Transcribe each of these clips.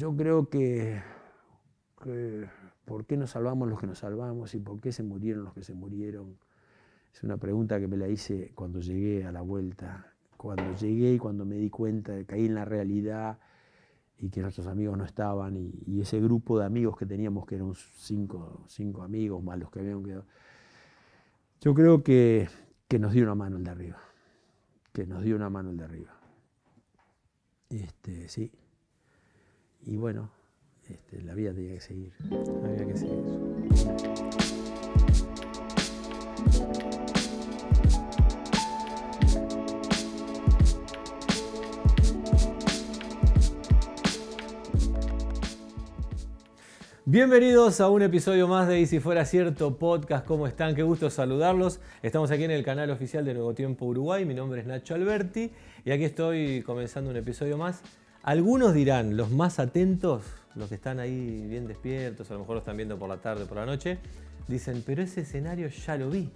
yo creo que, por qué nos salvamos los que nos salvamos y por qué se murieron los que se murieron. Es una pregunta que me la hice cuando llegué a la vuelta, cuando llegué y cuando me di cuenta de que caí en la realidad y que nuestros amigos no estaban y, ese grupo de amigos que teníamos, que eran cinco, amigos más los que habían quedado. Yo creo que, que nos dio una mano el de arriba, que nos dio una mano el de arriba. Este, sí, y bueno, este, la vida tenía que seguir, que seguir. Bienvenidos a un episodio más de Y si fuera cierto podcast, ¿cómo están? Qué gusto saludarlos. Estamos aquí en el canal oficial de Nuevo Tiempo Uruguay, mi nombre es Nacho Alberti y aquí estoy comenzando un episodio más algunos dirán, los más atentos, los que están ahí bien despiertos, a lo mejor lo están viendo por la tarde, por la noche, dicen, pero ese escenario ya lo vi,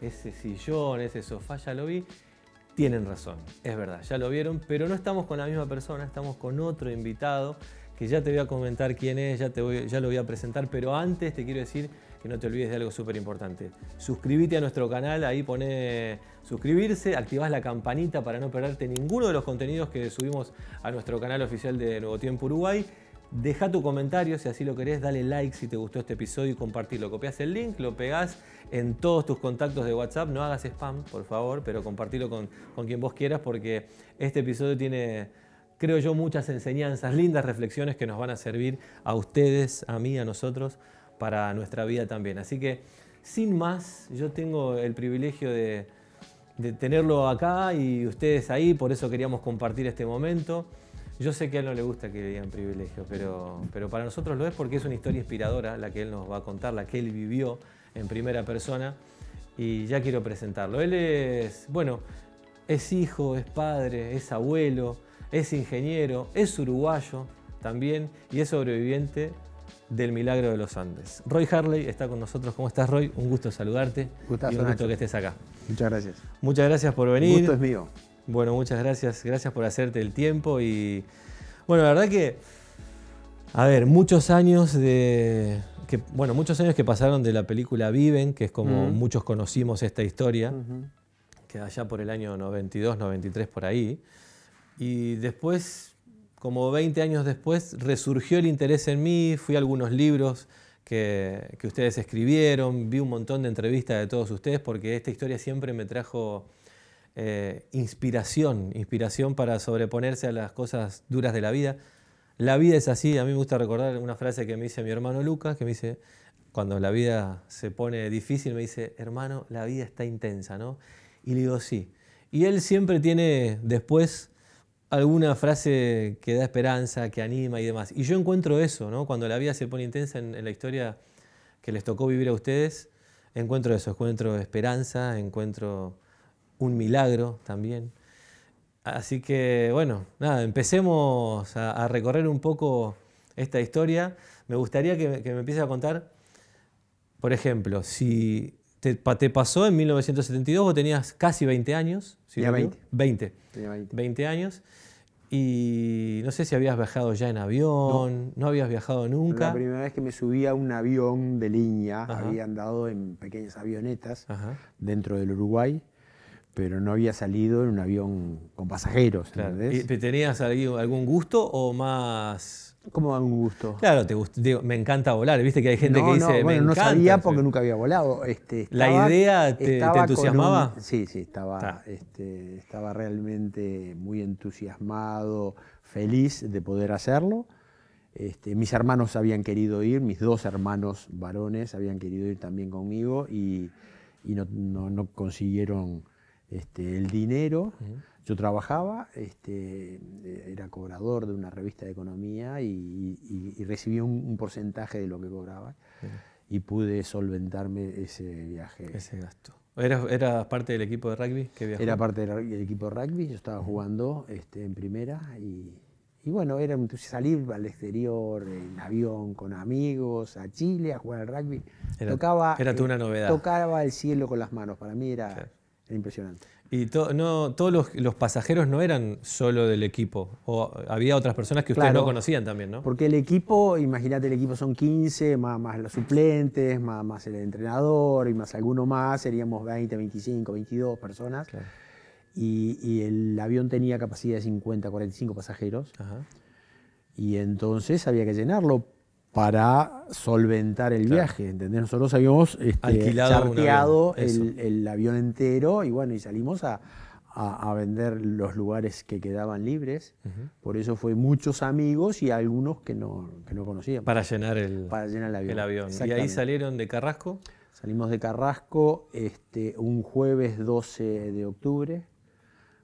ese sillón, ese sofá ya lo vi. Tienen razón, es verdad, ya lo vieron, pero no estamos con la misma persona, estamos con otro invitado que ya te voy a comentar quién es, ya, te voy, ya lo voy a presentar, pero antes te quiero decir que no te olvides de algo súper importante. Suscríbete a nuestro canal, ahí pone suscribirse, activás la campanita para no perderte ninguno de los contenidos que subimos a nuestro canal oficial de Nuevo Tiempo Uruguay. Deja tu comentario si así lo querés, dale like si te gustó este episodio y compartirlo. Copias el link, lo pegás en todos tus contactos de WhatsApp. No hagas spam, por favor, pero compartilo con, con quien vos quieras porque este episodio tiene, creo yo, muchas enseñanzas, lindas reflexiones que nos van a servir a ustedes, a mí, a nosotros para nuestra vida también. Así que, sin más, yo tengo el privilegio de, tenerlo acá y ustedes ahí, por eso queríamos compartir este momento. Yo sé que a él no le gusta que le digan privilegio, pero, pero para nosotros lo es porque es una historia inspiradora la que él nos va a contar, la que él vivió en primera persona. Y ya quiero presentarlo. Él es, bueno, es hijo, es padre, es abuelo, es ingeniero, es uruguayo también y es sobreviviente del Milagro de los Andes. Roy Harley está con nosotros. ¿Cómo estás, Roy? Un gusto saludarte. un gusto que estés acá. Muchas gracias. Muchas gracias por venir. El gusto es mío. Bueno, muchas gracias. Gracias por hacerte el tiempo y. Bueno, la verdad que. A ver, muchos años de. Que, bueno, muchos años que pasaron de la película Viven, que es como muchos conocimos esta historia, que allá por el año 92, 93, por ahí. Y después como 20 años después, resurgió el interés en mí, fui a algunos libros que, ustedes escribieron, vi un montón de entrevistas de todos ustedes, porque esta historia siempre me trajo eh, inspiración, inspiración para sobreponerse a las cosas duras de la vida. La vida es así, a mí me gusta recordar una frase que me dice mi hermano Lucas, que me dice, cuando la vida se pone difícil, me dice, hermano, la vida está intensa, ¿no? Y le digo, sí. Y él siempre tiene después alguna frase que da esperanza, que anima y demás. Y yo encuentro eso, ¿no? Cuando la vida se pone intensa en, la historia que les tocó vivir a ustedes, encuentro eso, encuentro esperanza, encuentro un milagro también. Así que, bueno, nada, empecemos a, recorrer un poco esta historia. Me gustaría que, me empieces a contar, por ejemplo, si te, te, pasó en 1972, vos tenías casi 20 años. 20. 20. 20 años. Y no sé si habías viajado ya en avión, no, habías viajado nunca. La primera vez que me subí a un avión de línea, había andado en pequeñas avionetas dentro del Uruguay, pero no había salido en un avión con pasajeros. ¿Te tenías algún gusto o más ¿Cómo un gusto? Claro, te me encanta volar. Viste que hay gente que dice. No, bueno, no sabía porque nunca había volado. Este, ¿La idea te, entusiasmaba? sí, sí, estaba, este, estaba realmente muy entusiasmado, feliz de poder hacerlo. Este, mis hermanos habían querido ir, mis dos hermanos varones habían querido ir también conmigo y, no, consiguieron el dinero. Yo trabajaba, este, eh, era cobrador de una revista de economía y, recibía un, porcentaje de lo que cobraba y pude solventarme ese viaje. Ese gasto. ¿Eras, parte del equipo de rugby que Era parte del, equipo de rugby, yo estaba jugando este, en primera y, bueno, era salir al exterior, en avión, con amigos, a Chile, a jugar al rugby. Era, tocaba, una eh, novedad. Tocaba el cielo con las manos, para mí era impresionante. Y no, todos los, pasajeros no eran solo del equipo, o había otras personas que ustedes no conocían también, ¿no? Porque el equipo, imagínate, el equipo son 15, más, los suplentes, más, el entrenador y más alguno más, seríamos 20, 25, 22 personas. Y, el avión tenía capacidad de 50, 45 pasajeros. Y entonces había que llenarlo, para solventar el viaje, ¿entendés? Nosotros habíamos este, Alquilado el, avión entero y bueno, y salimos a, vender los lugares que quedaban libres. Por eso fue muchos amigos y algunos que no, que no conocían. Para llenar el, para llenar avión. ¿Y ahí salieron de Carrasco? Salimos de Carrasco este, un jueves 12 de octubre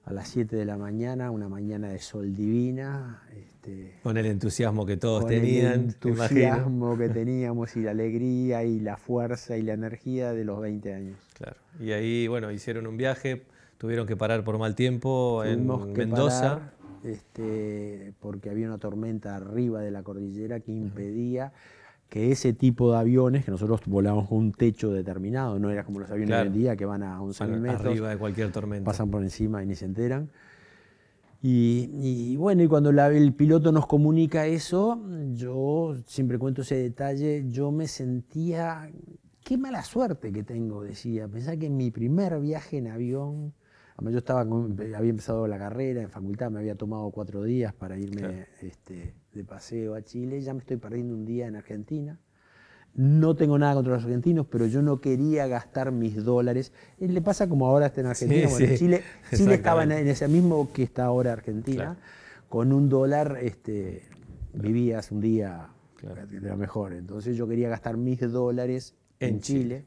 a las 7 de la mañana, una mañana de sol divina. Este, con el entusiasmo que todos tenían. El entusiasmo que teníamos y la alegría y la fuerza y la energía de los 20 años. Claro. Y ahí, bueno, hicieron un viaje, tuvieron que parar por mal tiempo en Mendoza. Este, porque había una tormenta arriba de la cordillera que impedía que ese tipo de aviones, que nosotros volábamos con un techo determinado, no era como los aviones de hoy en día que van a 11.000 metros. Pasan por encima y ni se enteran. Y, bueno, y cuando el piloto nos comunica eso, yo siempre cuento ese detalle, yo me sentía, qué mala suerte que tengo, decía, pensaba que en mi primer viaje en avión, yo estaba, había empezado la carrera en facultad, me había tomado cuatro días para irme este, de paseo a Chile, ya me estoy perdiendo un día en Argentina, no tengo nada contra los argentinos, pero yo no quería gastar mis dólares. le pasa como ahora está en Argentina, bueno, Chile, Chile estaba en, ese mismo que está ahora Argentina, con un dólar este, vivías un día de lo mejor. Entonces yo quería gastar mis dólares en, Chile.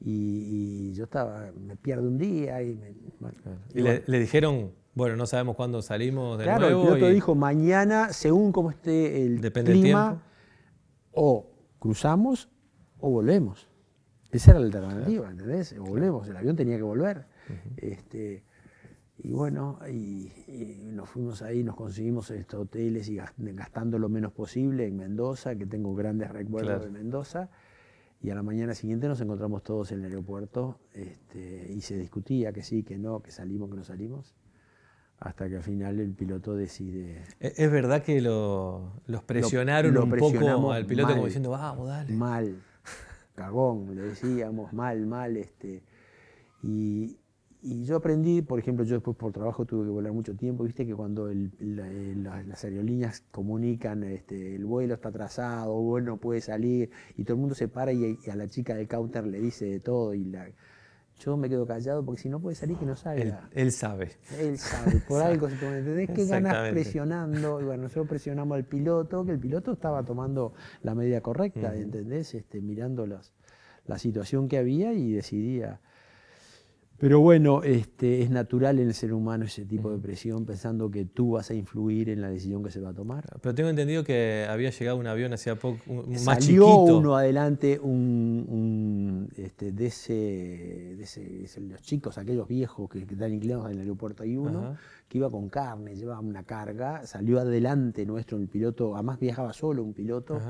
Y, yo estaba, me pierdo un día y, le, dijeron, bueno, no sabemos cuándo salimos de claro, nuevo. Claro, el dijo, mañana, según cómo esté el Depende clima, o cruzamos o volvemos. Esa era la alternativa, ¿entendés? O volvemos, el avión tenía que volver. este, y bueno, y, nos fuimos ahí, nos conseguimos estos hoteles y gastando lo menos posible en Mendoza, que tengo grandes recuerdos de Mendoza. Y a la mañana siguiente nos encontramos todos en el aeropuerto este, y se discutía que sí, que no, que salimos, que no salimos hasta que al final el piloto decide. E-, ¿Es verdad que los presionaron un poco al piloto como diciendo, vamos, dale? Mal, cagón, le decíamos, mal, mal. Este, y, yo aprendí, por ejemplo, yo después por trabajo tuve que volar mucho tiempo, viste que cuando las aerolíneas comunican, este, el vuelo está atrasado, el vuelo no puede salir, y todo el mundo se para y, a la chica del counter le dice de todo y la yo me quedo callado porque si no puede salir que no salga. Él, sabe. Él sabe, por algo se toma. Entonces, ¿qué ganas presionando? Y bueno, nosotros presionamos al piloto, que el piloto estaba tomando la medida correcta, ¿entendés? Este, mirando las, la situación que había y decidía. Pero bueno, este, es natural en el ser humano ese tipo de presión, pensando que tú vas a influir en la decisión que se va a tomar. Pero tengo entendido que había llegado un avión hacía poco, un, más chiquito. uno adelante, este, de, ese, los chicos, aquellos viejos que, están inclinados en el aeropuerto, hay uno que iba con carne, llevaba una carga, salió adelante nuestro, el piloto, además viajaba solo un piloto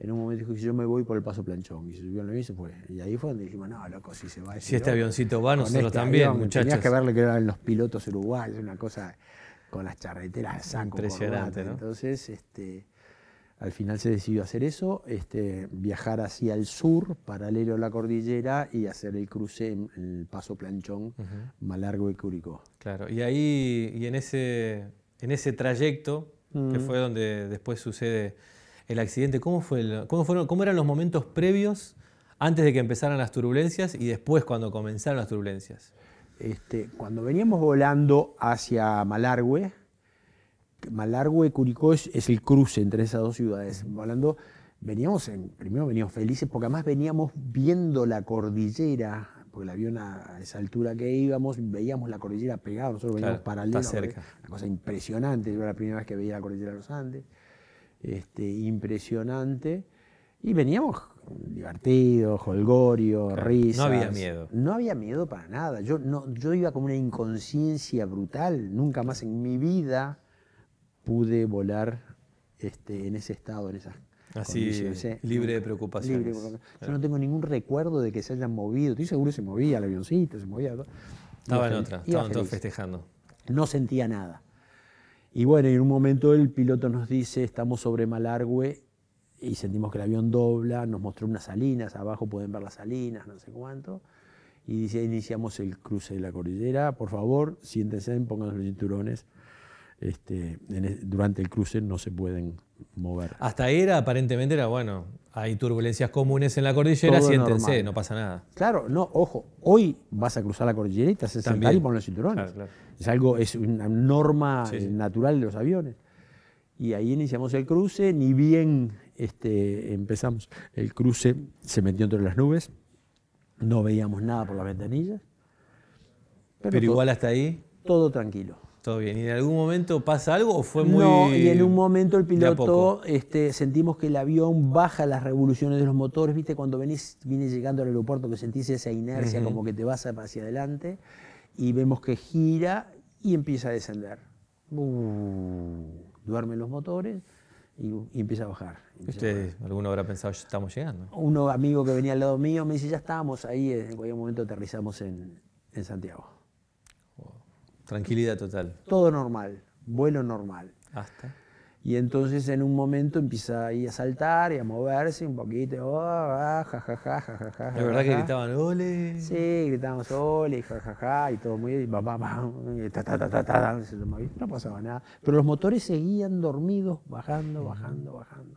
en un momento dijo que yo me voy por el paso planchón. Y se subió al avión y se fue. Y ahí fue donde dijimos, no, loco, si se va. Si este avioncito va, nosotros este también, muchachos. Tenías que verle que eran los pilotos uruguayos, una cosa con las charreteras de ¿no? Entonces, este, al final se decidió hacer eso, este, viajar hacia el sur, paralelo a la cordillera, y hacer el cruce en, el paso planchón, más largo Malargo y Curicó. Claro, y ahí, y en ese, en ese trayecto, que mm. fue donde después sucede el accidente, ¿cómo, fue cómo, fueron, ¿cómo eran los momentos previos antes de que empezaran las turbulencias y después cuando comenzaron las turbulencias? Este, cuando veníamos volando hacia Malargüe, Malargüe, Curicó es, el cruce entre esas dos ciudades. Volando, veníamos, en, primero veníamos felices porque además veníamos viendo la cordillera, porque el avión a esa altura que íbamos, veíamos la cordillera pegada, nosotros veníamos paralelos. Una cosa impresionante, yo era la primera vez que veía la cordillera de los Andes. Este, impresionante. Y veníamos divertidos, holgorio, risas. No había miedo. No había miedo para nada. Yo, yo iba con una inconsciencia brutal. Nunca más en mi vida pude volar este, en ese estado, en esas Así, libre de preocupaciones. Yo no tengo ningún recuerdo de que se hayan movido. Estoy seguro que se movía el avioncito, se movía todo. Estaba en otra, estaban todos festejando. No sentía nada. Y bueno, en un momento el piloto nos dice, estamos sobre Malargüe y sentimos que el avión dobla, nos mostró unas salinas, abajo pueden ver las salinas, no sé cuánto. Y dice, iniciamos el cruce de la cordillera, por favor, siéntense, pongan los cinturones. Este, e-, durante el cruce no se pueden mover. Hasta era, aparentemente era bueno. Hay turbulencias comunes en la cordillera, siéntense, no pasa nada. Claro, no, ojo, hoy vas a cruzar la cordillera y te haces sentar y los cinturones. Es algo, es una norma eh, natural de los aviones. Y ahí iniciamos el cruce, ni bien este, empezamos el cruce, se metió entre las nubes, no veíamos nada por las ventanillas. Pero, igual hasta ahí. Todo tranquilo. Todo bien. ¿Y en algún momento pasa algo o fue muy.? No, y en un momento el piloto este, sentimos que el avión baja las revoluciones de los motores, ¿viste? Cuando venís, vienes llegando al aeropuerto que sentís esa inercia, como que te vas hacia adelante, y vemos que gira y empieza a descender. Uh. duermen los motores y, empieza a bajar. ¿Usted alguno habrá pensado, estamos llegando? Uno amigo que venía al lado mío me dice, ya estábamos ahí, en cualquier momento aterrizamos en Santiago. Tranquilidad total. Todo normal, vuelo normal. Hasta. Y entonces en un momento empieza ahí a saltar y a moverse un poquito. Oh, ah, ja, ja, ja, ja, ja, ja, ¿La verdad que gritaban ole? Sí, gritábamos ole, ja, ja, ja, y todo muy... bien. ta, ta, no pasaba nada. Pero los motores seguían dormidos, bajando, bajando, bajando.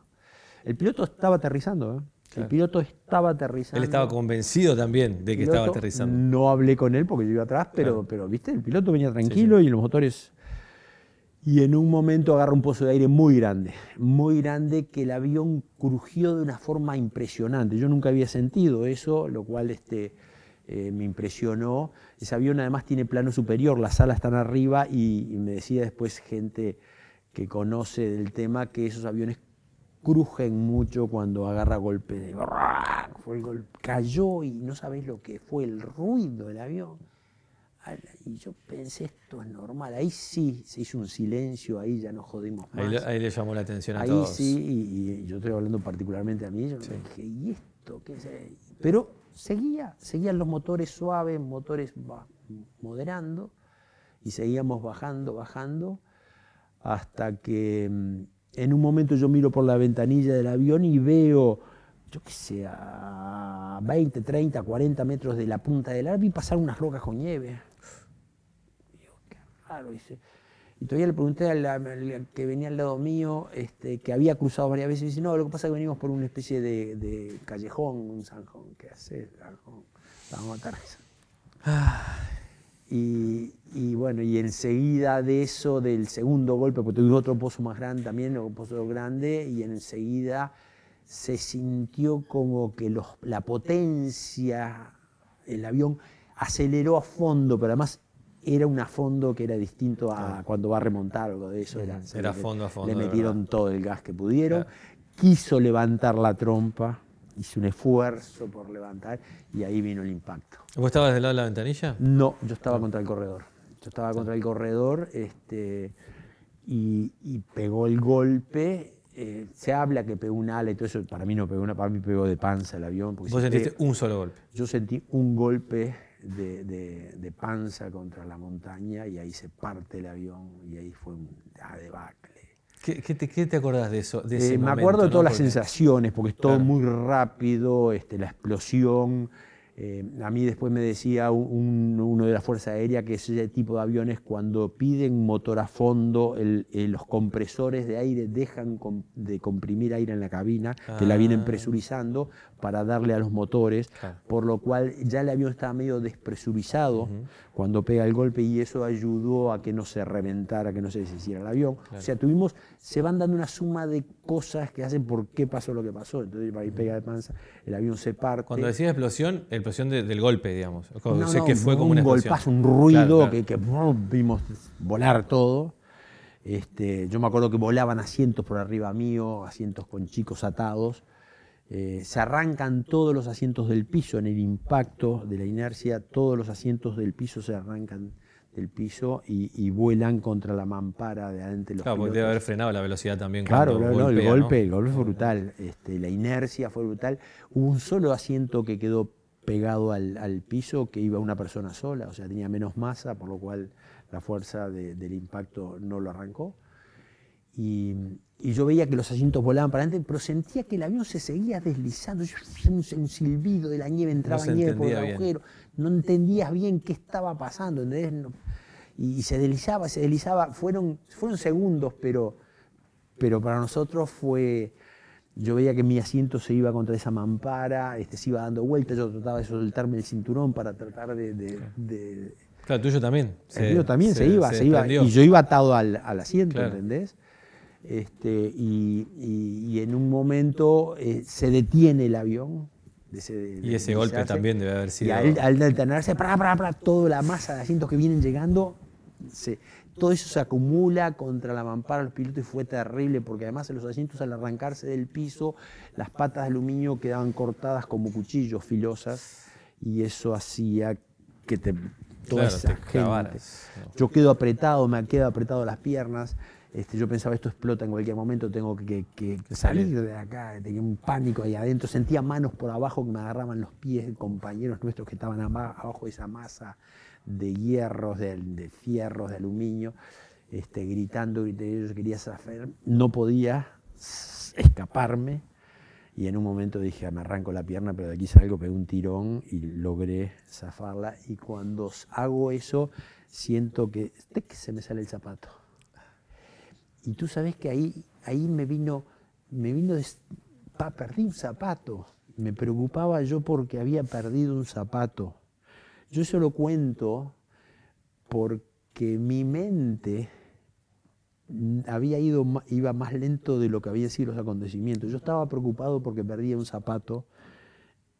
El piloto estaba aterrizando, ¿eh? El piloto estaba aterrizando. Él estaba convencido también de que estaba aterrizando. No hablé con él porque yo iba atrás, pero, ah. pero viste, el piloto venía tranquilo y los motores. Y en un momento agarra un pozo de aire muy grande, muy grande, que el avión crujió de una forma impresionante. Yo nunca había sentido eso, lo cual este, eh, me impresionó. Ese avión además tiene plano superior, las alas están arriba y me decía después gente que conoce del tema que esos aviones crujen mucho cuando agarra golpe de... Fue golpe, cayó y no sabéis lo que fue el ruido del avión. Y yo pensé, esto es normal. Ahí sí se hizo un silencio, ahí ya nos jodimos más. Ahí, le, llamó la atención a todos. Ahí sí, y, yo estoy hablando particularmente a mí. Yo dije, ¿y esto qué es? Pero seguía, seguían los motores suaves, motores moderando, y seguíamos bajando, bajando, hasta que mm, en un momento yo miro por la ventanilla del avión y veo, yo qué sé, a 20, 30, 40 metros de la punta del árbol y pasar unas rocas con nieve. Y qué raro, Y todavía le pregunté al que venía al lado mío, este, que había cruzado varias veces, y dice, no, lo que pasa es que venimos por una especie de, callejón, un zanjón, ¿qué haces, Vamos a matar ah. Y, bueno, y enseguida de eso, del segundo golpe, porque tuvo otro pozo más grande también, un pozo grande, y enseguida se sintió como que la potencia, el avión aceleró a fondo, pero además era un a fondo que era distinto a cuando va a remontar algo de eso. Era, fondo a fondo. Le metieron todo el gas que pudieron. Quiso levantar la trompa, hice un esfuerzo por levantar y ahí vino el impacto. ¿Vos estabas del lado de la ventanilla? No, yo estaba contra el corredor. Yo estaba contra el corredor este, y, pegó el golpe. Eh, se habla que pegó un ala y todo eso, para mí no pegó una, para mí pegó de panza el avión. ¿Vos sentiste un solo golpe? Yo sentí un golpe de, panza contra la montaña y ahí se parte el avión y ahí fue un ah, debacle. ¿Qué, te, acordás de eso? Eh, me acuerdo de todas las sensaciones, porque es todo muy rápido, este, la explosión. Eh, a mí después me decía uno de la Fuerza Aérea que ese tipo de aviones cuando piden motor a fondo, eh, los compresores de aire dejan de comprimir aire en la cabina, que la vienen ah. presurizando para darle a los motores, por lo cual ya el avión estaba medio despresurizado cuando pega el golpe y eso ayudó a que no se reventara, que no se deshiciera el avión. O sea, tuvimos, se van dando una suma de cosas que hacen por qué pasó lo que pasó. Entonces, ahí pega de panza, el avión se parte. Cuando decía explosión, explosión del golpe, digamos. que fue un como un golpazo, un ruido que, vimos volar todo. Este, yo me acuerdo que volaban asientos por arriba mío, asientos con chicos atados. Eh, se arrancan todos los asientos del piso en el impacto de la inercia, todos los asientos del piso se arrancan del piso y, vuelan contra la mampara de adelante los Claro, debe haber frenado la velocidad también. Claro, el golpe, el golpe fue brutal, este, la inercia fue brutal. Hubo un solo asiento que quedó pegado al, piso que iba una persona sola, o sea, tenía menos masa, por lo cual la fuerza del impacto no lo arrancó y, yo veía que los asientos volaban para adelante, pero sentía que el avión se seguía deslizando, yo, un, un silbido de la nieve, entraba nieve por el agujero, no entendías bien qué estaba pasando, entendés. y, se deslizaba, se deslizaba, fueron, fueron segundos, pero, pero para nosotros fue... Yo veía que mi asiento se iba contra esa mampara, este, se iba dando vueltas, yo trataba de soltarme el cinturón para tratar de... claro, tuyo también. El también se, iba, se, iba. Y yo iba atado al, asiento, ¿entendés? Este, y, en un momento eh, se detiene el avión. y ese golpe también debe haber sido. Y al, detenerse, para, para, toda la masa de asientos que vienen llegando, se, todo eso se acumula contra la mampara los piloto y fue terrible porque además los asientos al arrancarse del piso, las patas de aluminio quedaban cortadas como cuchillos filosas y eso hacía que te toda Yo quedo apretado, me quedo apretado las piernas. Este, yo pensaba, esto explota en cualquier momento, tengo que, salir de acá. Tenía un pánico ahí adentro, sentía manos por abajo que me agarraban los pies, de compañeros nuestros que estaban abajo de esa masa de hierros, de, fierros, de aluminio, este, gritando, y yo quería zafar, no podía escaparme. Y en un momento dije, me arranco la pierna, pero de aquí salgo, pegué un tirón y logré zafarla. Y cuando hago eso, siento que se me sale el zapato. Y tú sabes que ahí, ahí me vino, me vino, perdí un zapato. Me preocupaba yo porque había perdido un zapato. Yo eso lo cuento porque mi mente había ido, iba más lento de lo que habían sido los acontecimientos. Yo estaba preocupado porque perdía un zapato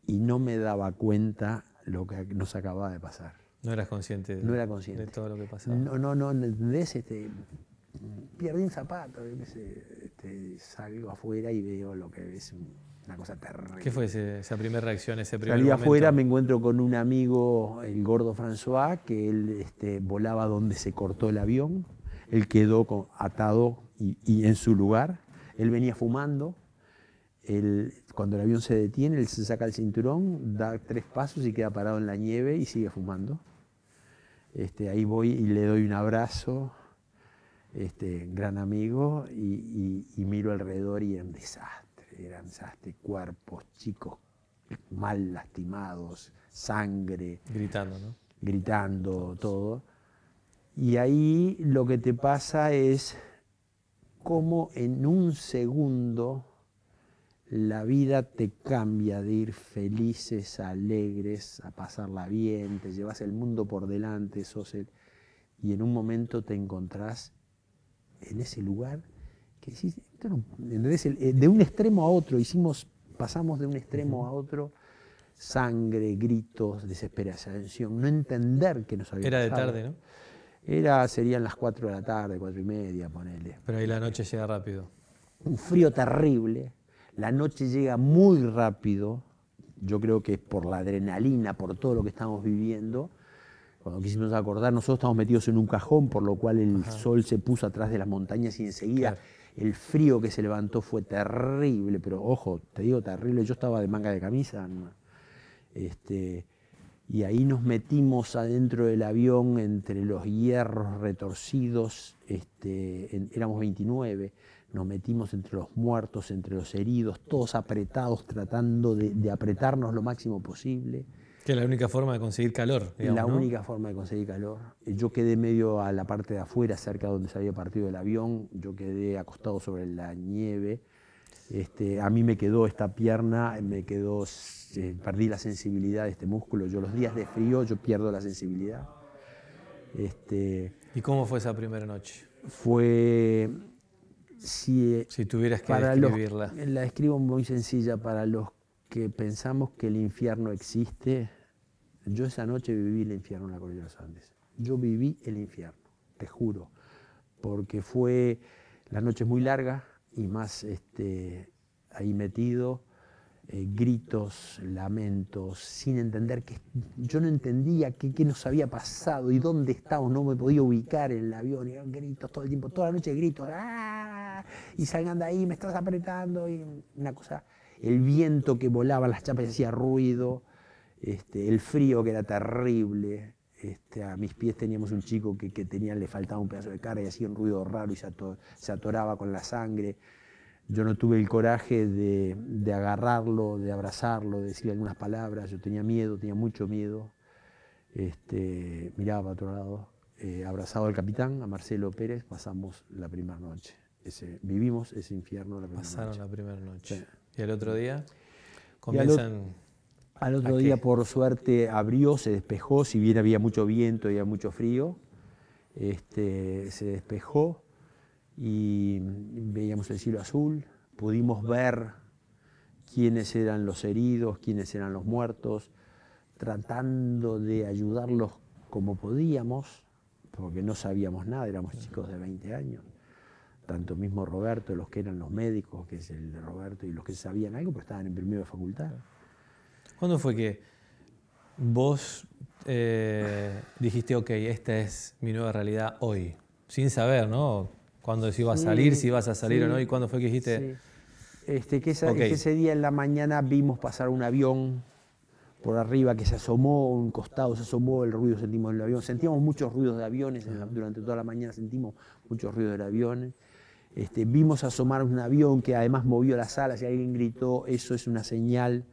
y no me daba cuenta lo que nos acababa de pasar. No eras consciente de, no era consciente. todo lo que pasaba. No, no, no, de Este, Pierde un zapato, este, salgo afuera y veo lo que es una cosa terrible. ¿Qué fue esa primera reacción, ese primer Salí afuera, me encuentro con un amigo, el gordo François, que él este, volaba donde se cortó el avión, él quedó atado y, en su lugar, él venía fumando, cuando el avión se detiene, él se saca el cinturón, da tres pasos y queda parado en la nieve y sigue fumando. Este, ahí voy y le doy un abrazo, este, gran amigo, y, miro alrededor y en desastre, eran desastre, cuerpos chicos mal lastimados, sangre. Gritando, ¿no? Gritando, todo. Y ahí lo que te pasa es cómo en un segundo la vida te cambia de ir felices, alegres, a pasarla bien, te llevas el mundo por delante, sos el, y en un momento te encontrás en ese lugar que eh, de un extremo a otro, hicimos, pasamos de un extremo a otro, sangre, gritos, desesperación, no entender que nos había Era de tarde, ¿no? Era, serían las 4 de la tarde, cuatro y media, ponele. Pero ahí la noche llega rápido. Un frío terrible, la noche llega muy rápido, yo creo que es por la adrenalina, por todo lo que estamos viviendo, cuando quisimos acordar, nosotros estábamos metidos en un cajón, por lo cual el sol se puso atrás de las montañas y enseguida el frío que se levantó fue terrible, pero ojo, te digo terrible, yo estaba de manga de camisa. Este, y ahí nos metimos adentro del avión entre los hierros retorcidos, este, éramos 29, nos metimos entre los muertos, entre los heridos, todos apretados, tratando de apretarnos lo máximo posible. Que es la única forma de conseguir calor. Digamos, la única forma de conseguir calor. Eh, yo quedé medio a la parte de afuera, cerca donde se había partido el avión. Yo quedé acostado sobre la nieve. Este, a mí me quedó esta pierna, me quedó, eh, perdí la sensibilidad de este músculo. Yo los días de frío yo pierdo la sensibilidad. Este, ¿Y cómo fue esa primera noche? Fue si, si tuvieras que describirla. la escribo muy sencilla para los que pensamos que el infierno existe, yo esa noche viví el infierno en la Cordillera de los Andes. Yo viví el infierno, te juro, porque fue la noche muy larga y más este, ahí metido, eh, gritos, lamentos, sin entender que yo no entendía qué, nos había pasado y dónde estábamos, no me podía ubicar en el avión, gritos todo el tiempo, toda la noche gritos, ¡ah! y salgan de ahí, me estás apretando, y una cosa, el viento que volaba, las chapas hacía ruido. Este, el frío que era terrible. Este, a mis pies teníamos un chico que, tenía, le faltaba un pedazo de cara y hacía un ruido raro y se, atoraba con la sangre. Yo no tuve el coraje de, agarrarlo, de abrazarlo, de decirle algunas palabras. Yo tenía miedo, tenía mucho miedo. Este, miraba para otro lado. Eh, abrazado al capitán, a Marcelo Pérez, pasamos la primera noche. vivimos ese infierno la primera Pasaron la primera noche. ¿Y el otro día? Comienzan al otro día, por suerte, abrió, se despejó, si bien había mucho viento, y había mucho frío, este, se despejó y veíamos el cielo azul, pudimos ver quiénes eran los heridos, quiénes eran los muertos, tratando de ayudarlos como podíamos, porque no sabíamos nada, éramos chicos de 20 años, tanto mismo Roberto, los que eran los médicos, que es el de Roberto, y los que sabían algo, pero estaban en primera de facultad. ¿Cuándo fue que vos eh, dijiste, ok, esta es mi nueva realidad hoy? Sin saber, ¿no? Cuándo si iba a salir, si vas a salir o no, y cuándo fue que dijiste... Este, que, ese día en la mañana vimos pasar un avión por arriba que se asomó un costado, se asomó el ruido, sentimos en el avión. Sentíamos muchos ruidos de aviones durante toda la mañana, sentimos muchos ruidos del avión. Este, vimos asomar un avión que además movió las alas y alguien gritó, eso es una señal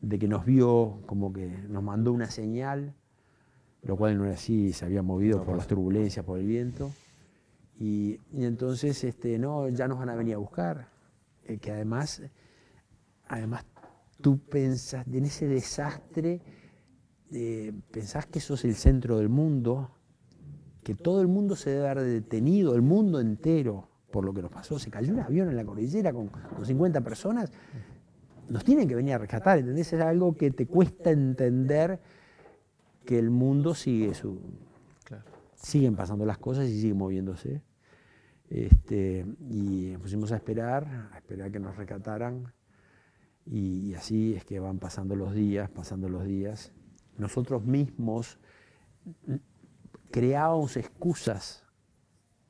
de que nos vio, como que nos mandó una señal, lo cual no era así, se había movido por las turbulencias, por el viento. Y, entonces, este, no, ya nos van a venir a buscar. Eh, que además, además tú pensás, en ese desastre, pensás que sos el centro del mundo, que todo el mundo se debe haber detenido, el mundo entero, por lo que nos pasó. Se cayó un avión en la cordillera con, con 50 personas nos tienen que venir a rescatar, ¿entendés? Es algo que te cuesta entender que el mundo sigue su... Siguen pasando las cosas y siguen moviéndose. Este, y pusimos a esperar, a esperar que nos rescataran. Y, y, así es que van pasando los días, pasando los días. Nosotros mismos creábamos excusas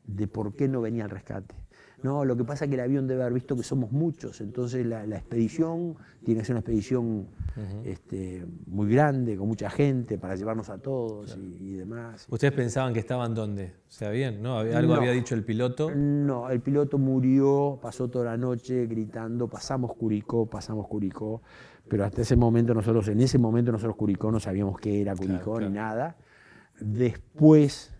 de por qué no venía el rescate. No, lo que pasa es que el avión debe haber visto que somos muchos, entonces la, expedición tiene que ser una expedición este, muy grande, con mucha gente, para llevarnos a todos y, demás. ¿Ustedes pensaban que estaban dónde? sea, bien, ¿no? ¿Algo había dicho el piloto? No, el piloto murió, pasó toda la noche gritando, pasamos Curicó, pasamos Curicó, pero hasta ese momento nosotros, en ese momento nosotros Curicó no sabíamos qué era Curicó ni nada. Después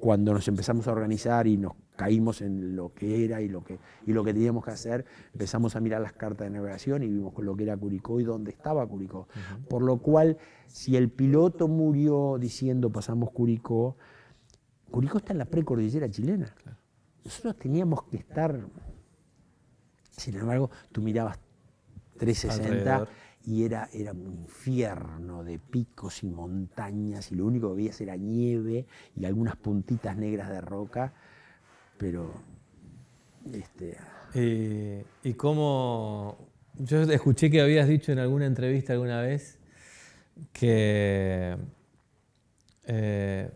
cuando nos empezamos a organizar y nos caímos en lo que era y lo que, y lo que teníamos que hacer, empezamos a mirar las cartas de navegación y vimos lo que era Curicó y dónde estaba Curicó. Por lo cual, si el piloto murió diciendo pasamos Curicó, Curicó está en la precordillera chilena. Nosotros teníamos que estar, sin embargo, tú mirabas 360. y era, era un infierno de picos y montañas y lo único que veías era nieve y algunas puntitas negras de roca pero... Este... Eh, ¿Y cómo...? Yo escuché que habías dicho en alguna entrevista alguna vez que... Eh,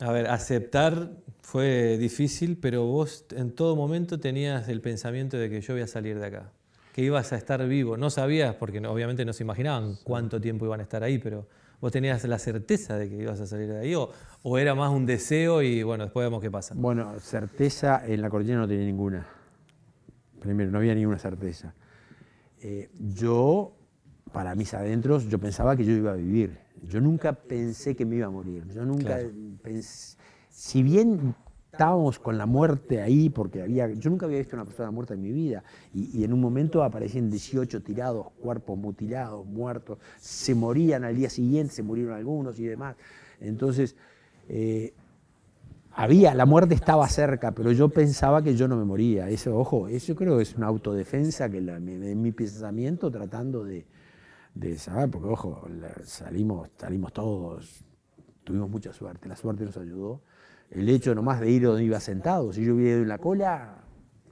a ver, aceptar fue difícil, pero vos en todo momento tenías el pensamiento de que yo voy a salir de acá, que ibas a estar vivo. No sabías, porque obviamente no se imaginaban cuánto tiempo iban a estar ahí, pero ¿Vos tenías la certeza de que ibas a salir de ahí o, era más un deseo y bueno, después vemos qué pasa? Bueno, certeza en la cordillera no tenía ninguna. Primero, no había ninguna certeza. Eh, yo, para mis adentros, yo pensaba que yo iba a vivir. Yo nunca pensé que me iba a morir. Yo nunca Si bien estábamos con la muerte ahí, porque había, yo nunca había visto una persona muerta en mi vida, y, en un momento aparecían 18 tirados, cuerpos mutilados, muertos, se morían al día siguiente, se murieron algunos y demás. Entonces, eh, había, la muerte estaba cerca, pero yo pensaba que yo no me moría. Eso, ojo, eso creo que es una autodefensa que la, mi, pensamiento tratando de, saber, porque ojo, salimos, salimos todos, tuvimos mucha suerte, la suerte nos ayudó. El hecho nomás de ir donde iba sentado. Si yo hubiera ido en la cola,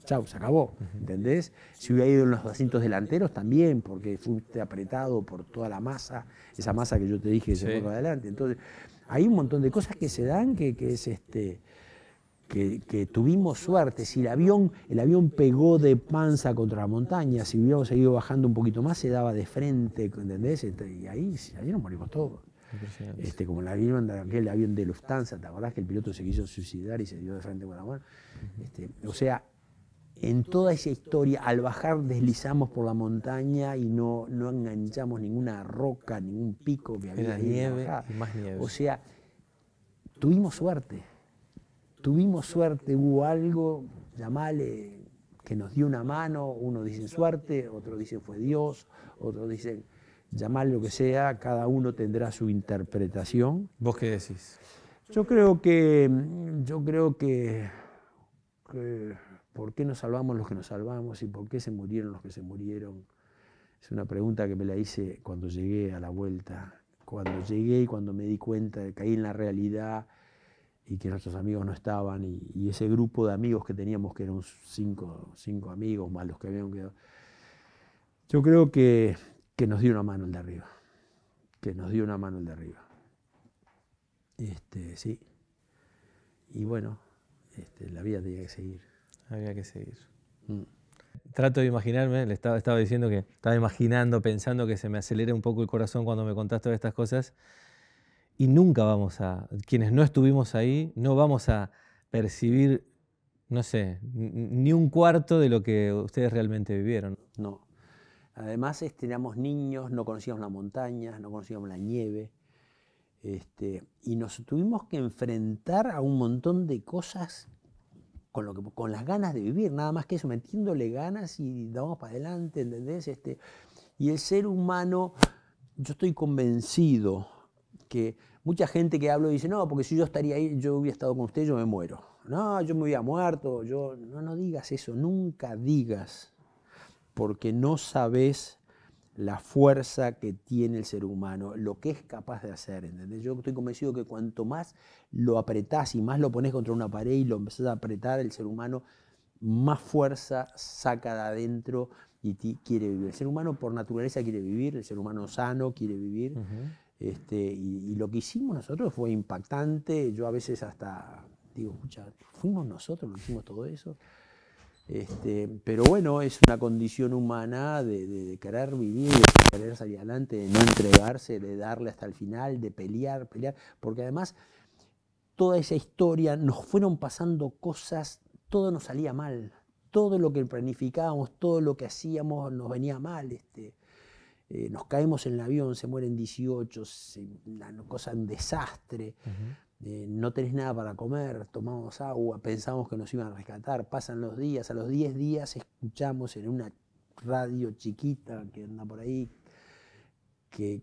chau, se acabó, ¿entendés? Si hubiera ido en los asientos delanteros también, porque fuiste apretado por toda la masa, esa masa que yo te dije que se fue adelante. Entonces, hay un montón de cosas que se dan que, es este. Que, tuvimos suerte, si el avión, el avión pegó de panza contra la montaña, si hubiéramos seguido bajando un poquito más, se daba de frente, ¿entendés? Este, y ahí, ahí nos morimos todos. Este, como el avión, avión de Lufthansa, ¿te acordás que el piloto se quiso suicidar y se dio de frente con la mano? Este, o sea, en toda esa historia, al bajar deslizamos por la montaña y no, no enganchamos ninguna roca, ningún pico que había. nieve más nieve. O sea, tuvimos suerte. Tuvimos suerte, hubo algo, llamale, que nos dio una mano, uno dice suerte, otro dice fue Dios, otros dicen llamar lo que sea, cada uno tendrá su interpretación. ¿Vos qué decís? Yo creo que, yo creo que, ¿por qué nos salvamos los que nos salvamos y por qué se murieron los que se murieron? Es una pregunta que me la hice cuando llegué a la vuelta, cuando llegué y cuando me di cuenta, de que caí en la realidad y que nuestros amigos no estaban y, ese grupo de amigos que teníamos, que eran cinco, cinco amigos más los que habían quedado. Yo creo que que nos dio una mano el de arriba. Que nos dio una mano el de arriba. Este, sí. Y bueno, este, la vida tenía que seguir. Había que seguir. Mm. Trato de imaginarme, le estaba, diciendo que estaba imaginando, pensando que se me acelere un poco el corazón cuando me contaste todas estas cosas. Y nunca vamos a, quienes no estuvimos ahí, no vamos a percibir, no sé, ni un cuarto de lo que ustedes realmente vivieron. No, Además, teníamos este, niños, no conocíamos las montañas, no conocíamos la nieve. Este, y nos tuvimos que enfrentar a un montón de cosas con, las ganas de vivir, nada más que eso, metiéndole ganas y vamos para adelante, ¿entendés? Este, y el ser humano, yo estoy convencido que mucha gente que hablo dice, no, porque si yo estaría ahí, yo hubiera estado con usted, yo me muero. No, yo me hubiera muerto, yo, no, no digas eso, nunca digas porque no sabes la fuerza que tiene el ser humano, lo que es capaz de hacer. Yo estoy convencido que cuanto más lo apretás y más lo pones contra una pared y lo empezás a apretar, el ser humano más fuerza saca de adentro y quiere vivir. El ser humano por naturaleza quiere vivir, el ser humano sano quiere vivir. Este, y, y, lo que hicimos nosotros fue impactante. Yo a veces hasta digo, escucha, fuimos nosotros lo hicimos todo eso. Este, pero bueno, es una condición humana de, querer vivir, de querer salir adelante, de no entregarse, de darle hasta el final, de pelear, pelear, porque además toda esa historia nos fueron pasando cosas, todo nos salía mal, todo lo que planificábamos, todo lo que hacíamos nos venía mal. Este, eh, nos caemos en el avión, se mueren 18, una cosa, un desastre. Eh, no tenés nada para comer, tomamos agua, pensamos que nos iban a rescatar, pasan los días, a los 10 días escuchamos en una radio chiquita que anda por ahí, que,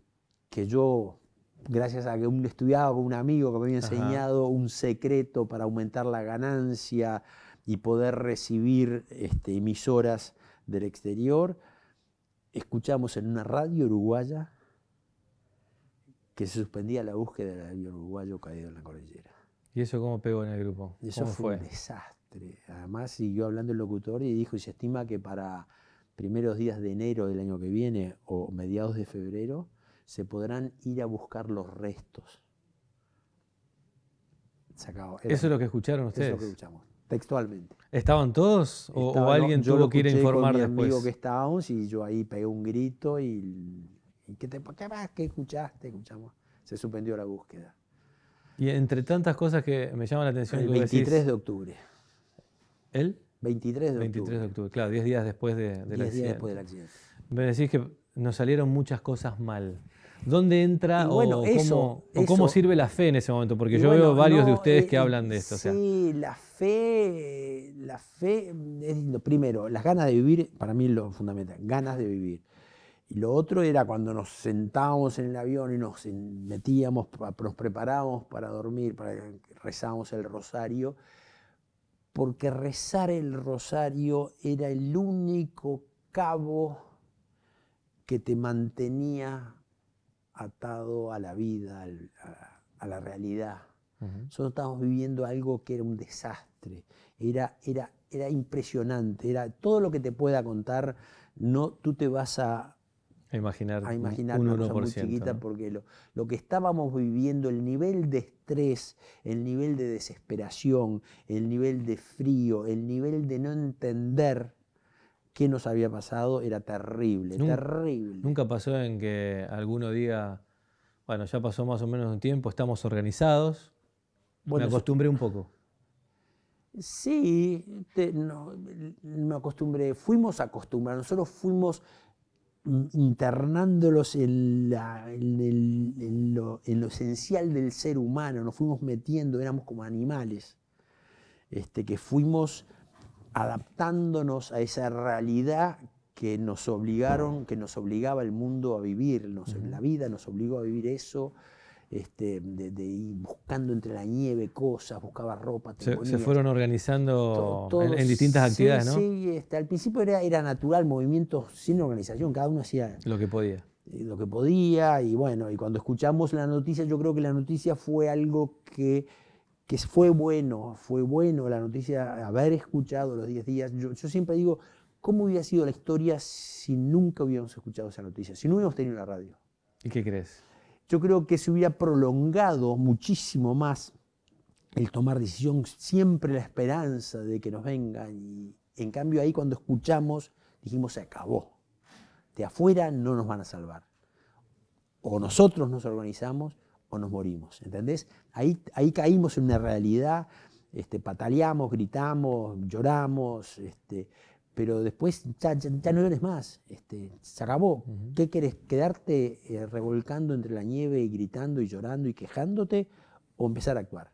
yo, gracias a que un, estudiado, un amigo que me había enseñado un secreto para aumentar la ganancia y poder recibir este, emisoras del exterior, escuchamos en una radio uruguaya que se suspendía la búsqueda del avión uruguayo caído en la cordillera. ¿Y eso cómo pegó en el grupo? eso fue, un desastre. Además siguió hablando el locutor y dijo, y se estima que para primeros días de enero del año que viene o mediados de febrero se podrán ir a buscar los restos. eso es lo que escucharon ustedes. Eso es lo que escuchamos, textualmente. ¿Estaban todos o, alguien tuvo que informar después? Yo que estábamos y yo ahí pegué un grito y qué, más? ¿Qué escuchaste? Escuchamos. Se suspendió la búsqueda. Y entre tantas cosas que me llaman la atención. El 23 de octubre. ¿El? 23 de octubre 23 de octubre, claro, 10 días después de, del accidente. después del accidente. Me decís que nos salieron muchas cosas mal. ¿Dónde entra o, cómo, sirve la fe en ese momento? Porque yo veo varios de ustedes eh, que hablan de esto. Sí, la fe, la fe es lo primero, las ganas de vivir, para mí lo fundamental, ganas de vivir. Y lo otro era cuando nos sentábamos en el avión y nos metíamos, nos preparábamos para dormir, para rezábamos el rosario, porque rezar el rosario era el único cabo que te mantenía atado a la vida, a, la realidad. Nosotros estábamos viviendo algo que era un desastre, era, era, era impresionante, era todo lo que te pueda contar, no, tú te vas a, a imaginar, a imaginar muy chiquita, porque lo, que estábamos viviendo, el nivel de estrés, el nivel de desesperación, el nivel de frío, el nivel de no entender qué nos había pasado, era terrible, terrible. Nunca pasó en que alguno diga, bueno, ya pasó más o menos un tiempo, estamos organizados, bueno, me acostumbré un poco. Sí, no, me acostumbré, fuimos acostumbrados, nosotros fuimos internándolos en, lo, esencial del ser humano, nos fuimos metiendo, éramos como animales, este, que fuimos adaptándonos a esa realidad que nos obligaron, que nos obligaba el mundo a vivir, la vida nos obligó a vivir eso, este, de, ir buscando entre la nieve cosas, buscaba ropa. Se, fueron organizando en, distintas actividades, ¿no? Sí, este, al principio era, era natural, movimientos sin organización, cada uno hacía... Lo que podía. Eh, lo que podía, y bueno, y cuando escuchamos la noticia, yo creo que la noticia fue algo que, fue bueno, fue bueno la noticia, haber escuchado los 10 días. yo siempre digo, ¿cómo hubiera sido la historia si nunca hubiéramos escuchado esa noticia, si no hubiéramos tenido la radio? ¿Y qué crees? yo creo que se hubiera prolongado muchísimo más el tomar decisión, siempre la esperanza de que nos vengan. Y en cambio ahí cuando escuchamos, dijimos, se acabó. De afuera no nos van a salvar. O nosotros nos organizamos o nos morimos. ¿Entendés? Ahí, ahí caímos en una realidad, este, pataleamos, gritamos, lloramos, este, pero después ya, no eres más, este, se acabó. ¿Qué querés? ¿Quedarte eh, revolcando entre la nieve y gritando y llorando y quejándote o empezar a actuar?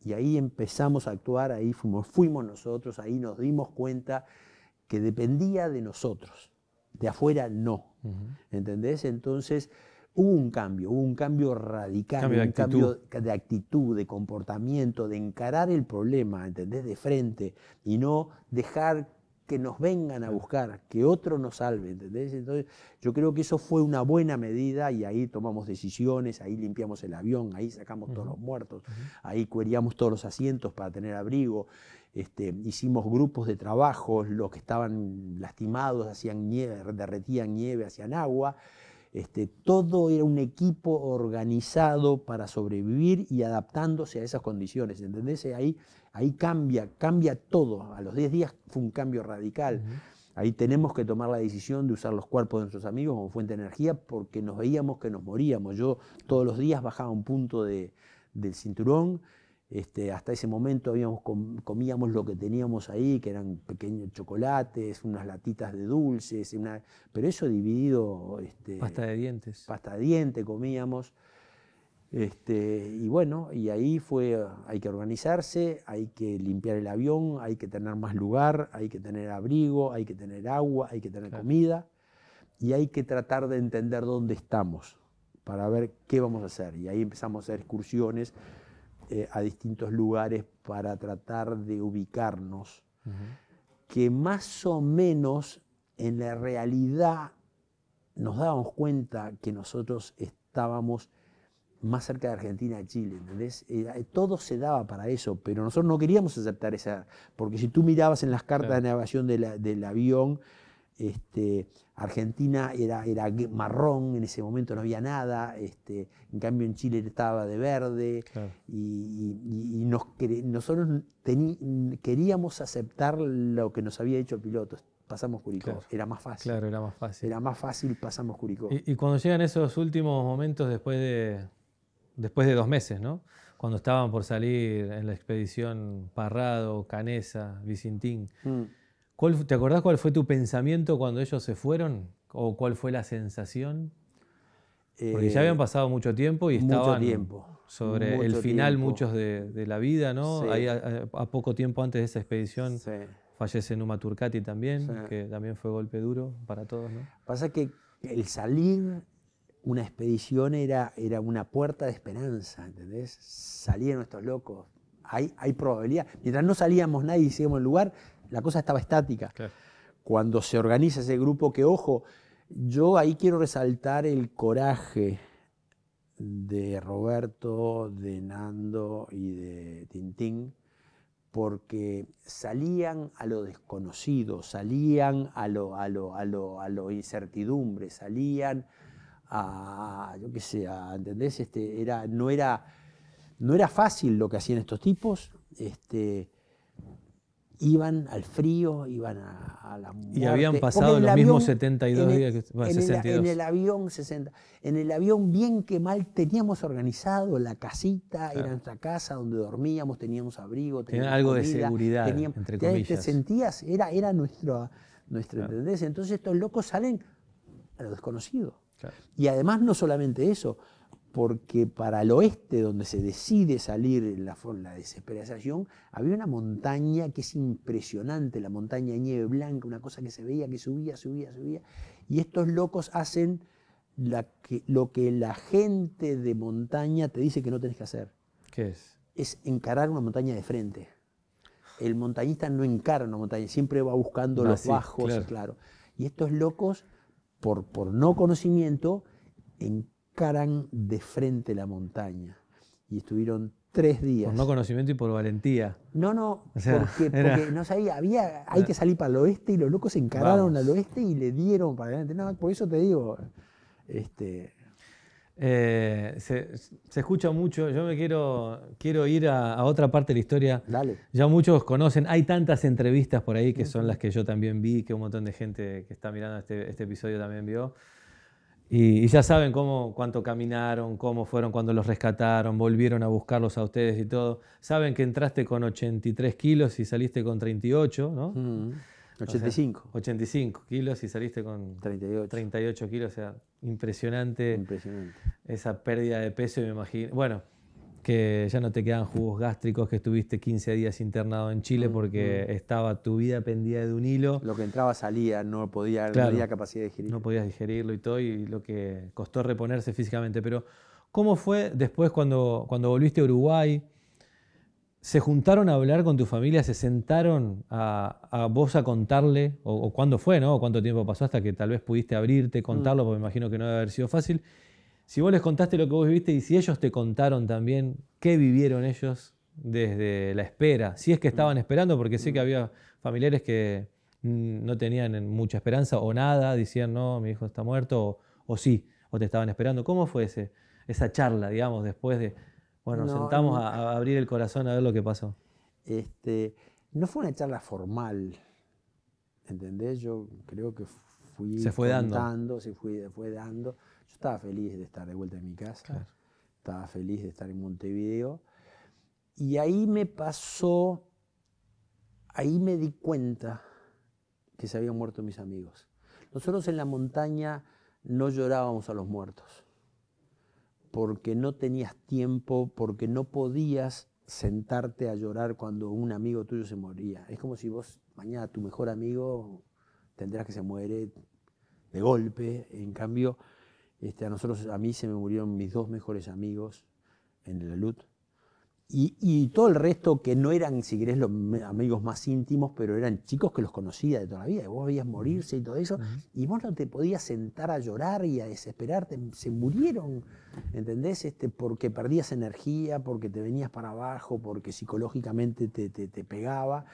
Y ahí empezamos a actuar, ahí fuimos, fuimos nosotros, ahí nos dimos cuenta que dependía de nosotros, de afuera no. ¿Entendés? Entonces hubo un cambio, hubo un cambio radical, un cambio de actitud, de comportamiento, de encarar el problema, ¿entendés? De frente y no dejar que nos vengan a buscar, que otro nos salve, ¿entendés? Entonces, yo creo que eso fue una buena medida y ahí tomamos decisiones, ahí limpiamos el avión, ahí sacamos todos los muertos, ahí cueríamos todos los asientos para tener abrigo, este, hicimos grupos de trabajo, los que estaban lastimados hacían nieve, derretían nieve, hacían agua. Este, todo era un equipo organizado para sobrevivir y adaptándose a esas condiciones, ¿entendés? Ahí Ahí cambia, cambia todo. A los 10 días fue un cambio radical. Ahí tenemos que tomar la decisión de usar los cuerpos de nuestros amigos como fuente de energía porque nos veíamos que nos moríamos. Yo todos los días bajaba un punto del cinturón. Este, hasta ese momento comíamos lo que teníamos ahí, que eran pequeños chocolates, unas latitas de dulces, pero eso dividido... Este, pasta de dientes. Pasta de dientes comíamos. Este, y bueno, y ahí fue, hay que organizarse, hay que limpiar el avión, hay que tener más lugar, hay que tener abrigo, hay que tener agua, hay que tener comida, y hay que tratar de entender dónde estamos para ver qué vamos a hacer. Y ahí empezamos a hacer excursiones eh, a distintos lugares para tratar de ubicarnos, que más o menos en la realidad nos dábamos cuenta que nosotros estábamos más cerca de Argentina a Chile, ¿entendés? Eh, todo se daba para eso, pero nosotros no queríamos aceptar esa, porque si tú mirabas en las cartas de navegación del avión, este, Argentina era, era marrón, en ese momento no había nada, este, en cambio en Chile estaba de verde, y, nosotros queríamos aceptar lo que nos había hecho el piloto, pasamos Curicó. Era más fácil. Claro, era más fácil. Era más fácil, pasamos Curicó. y cuando llegan esos últimos momentos después de, después de dos meses, ¿no? Cuando estaban por salir en la expedición Parrado, Canesa, Vicintín. Mm. ¿Te acordás cuál fue tu pensamiento cuando ellos se fueron? ¿O cuál fue la sensación? Porque ya eh, habían pasado mucho tiempo y estaban tiempo, sobre el final muchos de, la vida, ¿no? a, poco tiempo antes de esa expedición fallece Numa Turcati también, que también fue golpe duro para todos, ¿no? Pasa que el salir una expedición era, era una puerta de esperanza, ¿entendés? Salían estos locos, hay, probabilidad. Mientras no salíamos nadie y seguíamos el lugar, la cosa estaba estática. Cuando se organiza ese grupo, que ojo, yo ahí quiero resaltar el coraje de Roberto, de Nando y de Tintín, porque salían a lo desconocido, salían a lo, a lo, a lo, a lo incertidumbre, salían a, yo qué sé, ¿entendés? Este, era, no, era, no era fácil lo que hacían estos tipos. Este, iban al frío, iban a, la muerte. Y habían pasado los mismos 72 días, en El, avión En el avión bien que mal teníamos organizado la casita, era nuestra casa donde dormíamos, teníamos abrigo, teníamos algo de seguridad, Te, sentías, era, era nuestro, nuestra Entonces estos locos salen a lo desconocido. Y además no solamente eso, porque para el oeste, donde se decide salir la, la desesperación, había una montaña que es impresionante, la montaña nieve blanca, una cosa que se veía, que subía, subía, subía. Y estos locos hacen lo que la gente de montaña te dice que no tenés que hacer. ¿Qué es? Es encarar una montaña de frente. El montañista no encara una montaña, siempre va buscando los bajos, claro. Y estos locos por, no conocimiento, encaran de frente la montaña. Y estuvieron tres días. Por no conocimiento y por valentía. No, no, porque, no sabía, había, hay que salir para el oeste y los locos encararon al oeste y le dieron para adelante. No, por eso te digo, este, eh, se, escucha mucho, yo me quiero, quiero ir a, otra parte de la historia. Ya muchos conocen, hay tantas entrevistas por ahí que son las que yo también vi, que un montón de gente que está mirando este, este episodio también vio. Y, ya saben cómo, cuánto caminaron, cómo fueron cuando los rescataron, volvieron a buscarlos a ustedes y todo. Saben que entraste con 83 kilos y saliste con 38, ¿no? 85. 85 kilos y saliste con 38, kilos, o sea, impresionante, Esa pérdida de peso, me imagino. Bueno, que ya no te quedan jugos gástricos, que estuviste 15 días internado en Chile mm, porque mm. estaba tu vida pendida de un hilo. Lo que entraba salía, no podía, no capacidad de digerirlo. No podías digerirlo y todo, y lo que costó reponerse físicamente. Pero, ¿cómo fue después cuando, cuando volviste a Uruguay? ¿Se juntaron a hablar con tu familia? ¿Se sentaron a, vos a contarle? O, cuándo fue, no? ¿O cuánto tiempo pasó hasta que tal vez pudiste abrirte, contarlo? Mm. Porque me imagino que no debe haber sido fácil. Si vos les contaste lo que vos viviste y si ellos te contaron también qué vivieron ellos desde la espera, si es que estaban mm. esperando, porque sé que mm. había familiares que no tenían mucha esperanza o nada, decían, no, mi hijo está muerto, o, sí, o te estaban esperando. ¿Cómo fue esa charla, digamos, después de bueno, sentamos a, abrir el corazón a ver lo que pasó. Este, no fue una charla formal, ¿entendés? Yo creo que fui se fue contando, dando. se fue, dando. Yo estaba feliz de estar de vuelta en mi casa, estaba feliz de estar en Montevideo. Y ahí me pasó, ahí me di cuenta que se habían muerto mis amigos. Nosotros en la montaña no llorábamos a los muertos porque no tenías tiempo, porque no podías sentarte a llorar cuando un amigo tuyo se moría. Es como si vos mañana tu mejor amigo tendrás que se muere de golpe. En cambio, este, a nosotros, a mí se me murieron mis dos mejores amigos en la luz y, todo el resto que no eran, si querés, los amigos más íntimos, pero eran chicos que los conocía de toda la vida, vos veías morirse y todo eso, y vos no te podías sentar a llorar y a desesperarte, se murieron, ¿entendés? Este, porque perdías energía, porque te venías para abajo, porque psicológicamente te, te, te pegaba.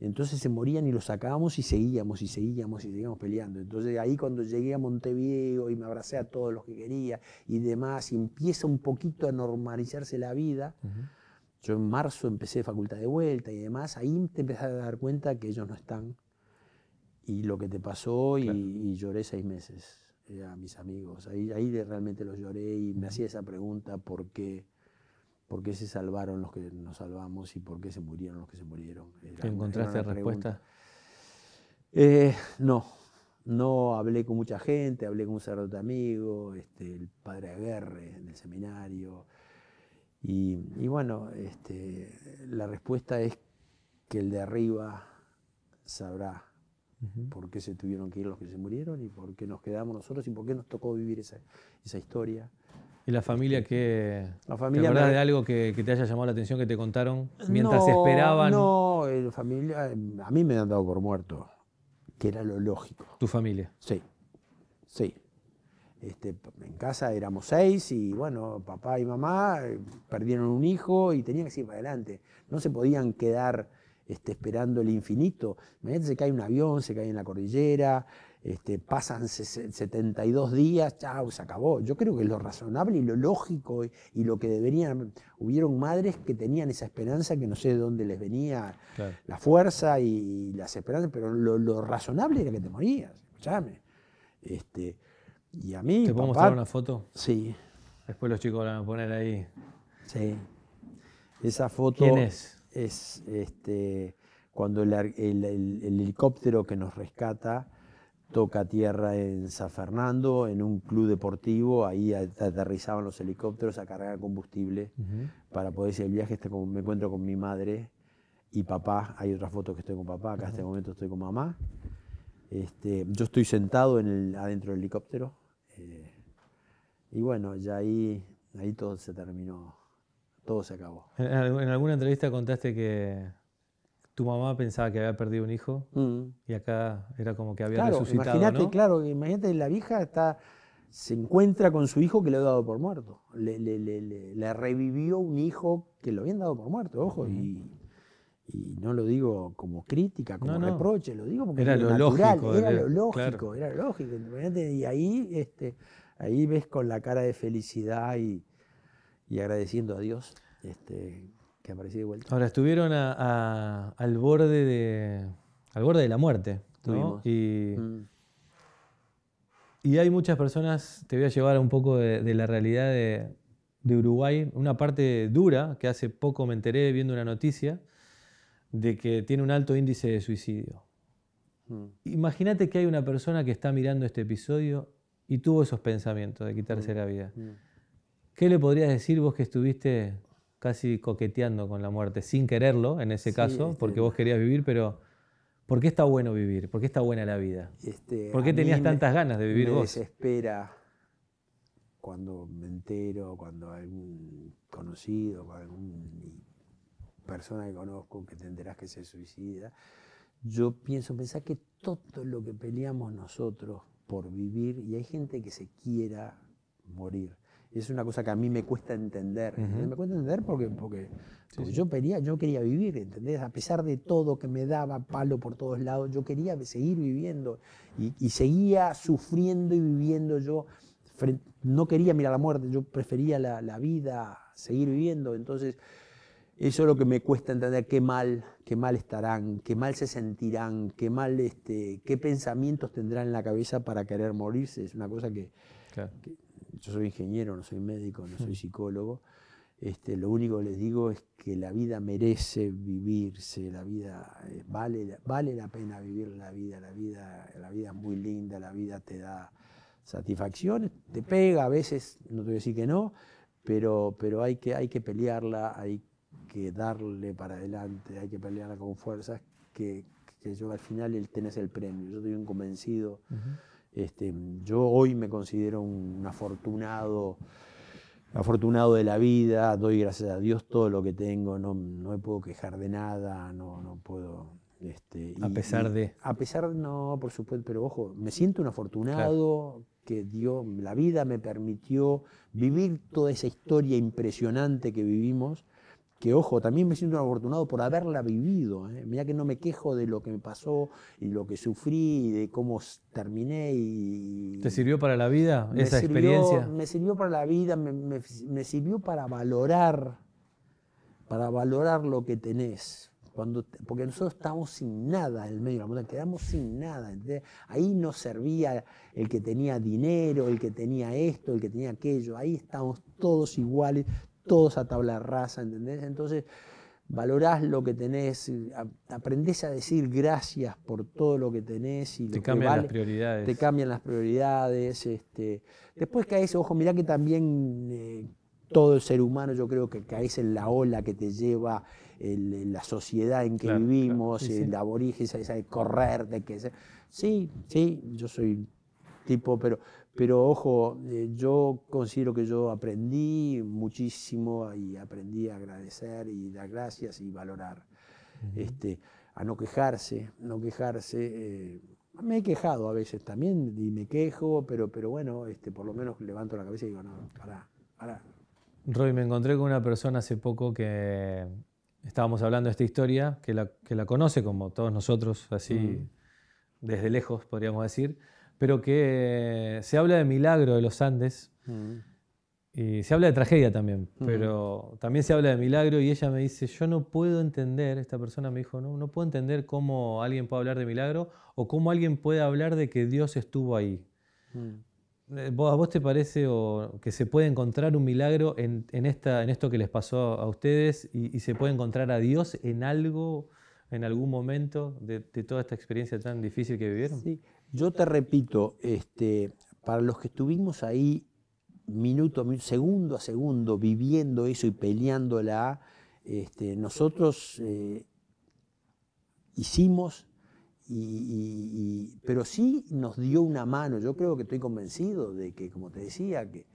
Entonces se morían y los sacábamos y seguíamos y seguíamos y seguíamos peleando. Entonces ahí cuando llegué a Montevideo y me abracé a todos los que quería y demás, empieza un poquito a normalizarse la vida. Yo en marzo empecé facultad de vuelta y demás, ahí te empezaste a dar cuenta que ellos no están y lo que te pasó y, lloré seis meses eh, a mis amigos. Ahí, ahí realmente los lloré y me hacía esa pregunta, ¿por qué? ¿Por qué se salvaron los que nos salvamos y por qué se murieron los que se murieron? ¿Encontraste respuesta? Eh, no, no hablé con mucha gente, hablé con un sacerdote amigo, este, el padre Aguerre en el seminario, y, bueno, este, la respuesta es que el de arriba sabrá por qué se tuvieron que ir los que se murieron y por qué nos quedamos nosotros y por qué nos tocó vivir esa, historia. ¿Y la familia este, qué la familia ¿te de algo que, te haya llamado la atención que te contaron mientras esperaban? No, la eh, familia, eh, a mí me han dado por muerto, que era lo lógico. ¿Tu familia? Sí, sí. Este, en casa éramos seis y bueno, papá y mamá eh, perdieron un hijo y tenían que seguir adelante. No se podían quedar este, esperando el infinito. Imagínate, se cae un avión, se cae en la cordillera, este, pasan 72 días, chao, se acabó. Yo creo que lo razonable y lo lógico y, lo que deberían, hubieron madres que tenían esa esperanza que no sé de dónde les venía la fuerza y, las esperanzas, pero lo, razonable era que te morías, escuchame. Este, a mí. ¿Te puedo mostrar una foto? Sí. Después los chicos la van a poner ahí. Sí. Esa foto. es? Este, cuando el, helicóptero que nos rescata toca tierra en San Fernando, en un club deportivo, ahí aterrizaban los helicópteros a cargar combustible para poder hacer el viaje. me encuentro con mi madre y papá, hay otras fotos que estoy con papá, acá en este momento estoy con mamá. Este, yo estoy sentado adentro del helicóptero, eh, y bueno, ya ahí, ahí todo se terminó, todo se acabó. En, alguna entrevista contaste que tu mamá pensaba que había perdido un hijo mm. y acá era como que había claro, resucitado, Imagínate, claro, imagínate, la vieja está, se encuentra con su hijo que le ha dado por muerto. Le, le, revivió un hijo que lo habían dado por muerto, ojo, y y no lo digo como crítica, como reproche, lo digo porque era, lo, lógico, era, lo lógico, era lógico. Y ahí, este, ahí ves con la cara de felicidad y, agradeciendo a Dios este, que aparecí de vuelta. Ahora, estuvieron al, borde de, al borde de la muerte. ¿no? Mm. Y, hay muchas personas, te voy a llevar un poco de, la realidad de, de Uruguay, una parte dura que hace poco me enteré viendo una noticia de que tiene un alto índice de suicidio. Mm. Imagínate que hay una persona que está mirando este episodio y tuvo esos pensamientos de quitarse mm. la vida. Mm. ¿Qué le podrías decir vos que estuviste casi coqueteando con la muerte, sin quererlo en ese caso, este, porque vos querías vivir, pero ¿por qué está bueno vivir? ¿Por qué está buena la vida? Este, ¿Por qué tenías tantas ganas de vivir me desespera cuando me entero, cuando algún conocido, algún persona que conozco que tendrás que ser suicida. Yo pienso, pensar que todo lo que peleamos nosotros por vivir y hay gente que se quiera morir. es una cosa que a mí me cuesta entender. Me cuesta entender porque, porque, yo quería, yo quería vivir, ¿entendés? A pesar de todo que me daba palo por todos lados, yo quería seguir viviendo y, seguía sufriendo y viviendo yo. no quería mirar la muerte, yo prefería la, la vida, seguir viviendo. Entonces, eso es lo que me cuesta entender, qué mal, qué mal estarán, qué mal se sentirán, qué mal, este, qué pensamientos tendrán en la cabeza para querer morirse. Es una cosa que, yo soy ingeniero, no soy médico, no soy hmm. psicólogo. Este, lo único que les digo es que la vida merece vivirse, la vida eh, vale, vale la pena vivir la vida, la vida, la vida es muy linda, la vida te da satisfacciones, te pega a veces, no te voy a decir que no, pero, pero hay, que, hay que pelearla, hay que darle para adelante, hay que pelear con fuerzas, que, que yo al final él tenés el premio. Yo estoy bien convencido. este, yo hoy me considero un afortunado afortunado de la vida, doy gracias a Dios todo lo que tengo, no, no me puedo quejar de nada, no, no puedo... Este, a pesar de... A pesar, no, por supuesto, pero ojo, me siento un afortunado que Dios, la vida me permitió vivir toda esa historia impresionante que vivimos que ojo, también me siento afortunado por haberla vivido. ¿eh? que no me quejo de lo que me pasó y lo que sufrí y de cómo terminé. Y, ¿Te sirvió para la vida esa experiencia? Me sirvió para la vida, me, sirvió para valorar, para valorar lo que tenés. Cuando, porque nosotros estábamos sin nada en el medio de la montaña, quedamos sin nada. Ahí nos servía el que tenía dinero, el que tenía esto, el que tenía aquello, ahí estamos todos iguales, todos a tabla raza, ¿entendés? Entonces, valorás lo que tenés, aprendés a decir gracias por todo lo que tenés y te cambian las prioridades. Te cambian las prioridades. este. después caes, ojo, mirá que también eh, todo el ser humano yo creo que caes en la ola que te lleva el, la sociedad en que vivimos, el esa, de correr, de que... Sí, sí, yo soy tipo, pero, pero ojo, eh, yo considero que yo aprendí muchísimo y aprendí a agradecer y dar gracias y valorar. Este, a no quejarse, no quejarse. Eh, me he quejado a veces también y me quejo, pero, bueno, este, por lo menos levanto la cabeza y digo, no, pará, pará. Roy, me encontré con una persona hace poco que estábamos hablando de esta historia, que la, que la conoce como todos nosotros, así mm. desde lejos, podríamos decir pero que eh, se habla de milagro de los Andes. Mm. Y se habla de tragedia también, pero también se habla de milagro y ella me dice, yo no puedo entender, esta persona me dijo, no, no puedo entender cómo alguien puede hablar de milagro o cómo alguien puede hablar de que Dios estuvo ahí. Mm. Eh, ¿A vos te parece que se puede encontrar un milagro en, esta, en esto que les pasó a ustedes y, se puede encontrar a Dios en algo, en algún momento de, toda esta experiencia tan difícil que vivieron? Yo te repito, este, para los que estuvimos ahí minuto a segundo a segundo, viviendo eso y peleándola, este, nosotros eh, hicimos, y, pero sí nos dio una mano. Yo creo que estoy convencido de que, como te decía, que,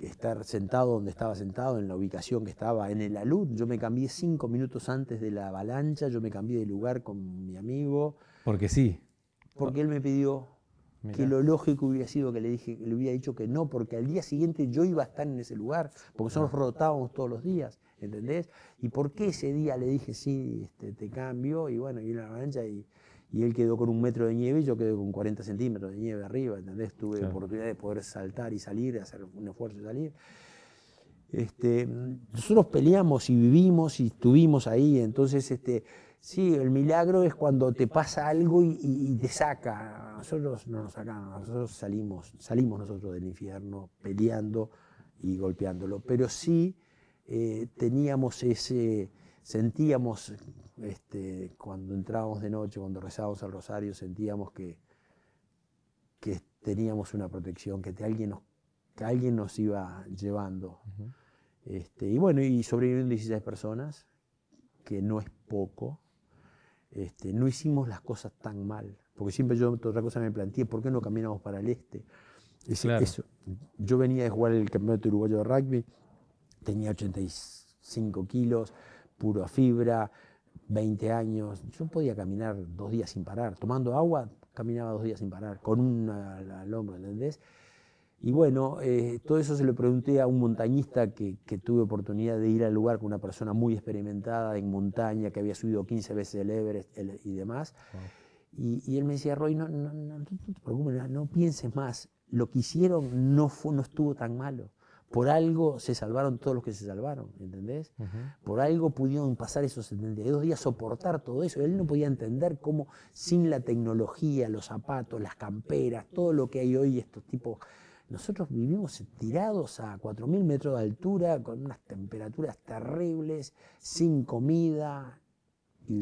estar sentado donde estaba sentado, en la ubicación que estaba, en el alud. Yo me cambié cinco minutos antes de la avalancha, yo me cambié de lugar con mi amigo. Porque sí porque él me pidió que lo lógico hubiera sido que le, dije, le hubiera dicho que no, porque al día siguiente yo iba a estar en ese lugar, porque nosotros rotábamos todos los días, ¿entendés? ¿Y por qué ese día le dije sí, este, te cambio? Y bueno, y una la y, y él quedó con un metro de nieve y yo quedé con 40 centímetros de nieve arriba, ¿entendés? Tuve oportunidad de poder saltar y salir, hacer un esfuerzo y salir. Este, nosotros peleamos y vivimos y estuvimos ahí, entonces este, Sí, el milagro es cuando te pasa algo y, te saca. Nosotros no nos sacamos, nosotros salimos, salimos nosotros del infierno peleando y golpeándolo. Pero sí eh, teníamos ese, sentíamos este, cuando entrábamos de noche, cuando rezábamos al rosario, sentíamos que, que teníamos una protección, que, alguien, nos, que alguien nos iba llevando. Este, y bueno, y sobrevivieron 16 personas, que no es poco. Este, no hicimos las cosas tan mal. Porque siempre yo otra cosa me planteé, ¿por qué no caminamos para el este? Yo venía de jugar el Campeonato Uruguayo de Rugby, tenía 85 kilos, puro a fibra, 20 años. Yo podía caminar dos días sin parar. Tomando agua, caminaba dos días sin parar, con una al, al hombro, ¿entendés? Y bueno, eh, todo eso se lo pregunté a un montañista que, tuve oportunidad de ir al lugar con una persona muy experimentada en montaña, que había subido 15 veces el Everest y demás. Y, él me decía, Roy, no, no, no, no te preocupes, no pienses más. Lo que hicieron no, no estuvo tan malo. Por algo se salvaron todos los que se salvaron, ¿entendés? Por algo pudieron pasar esos 72 días, soportar todo eso. Él no podía entender cómo sin la tecnología, los zapatos, las camperas, todo lo que hay hoy, estos tipos nosotros vivimos tirados a 4.000 metros de altura, con unas temperaturas terribles, sin comida.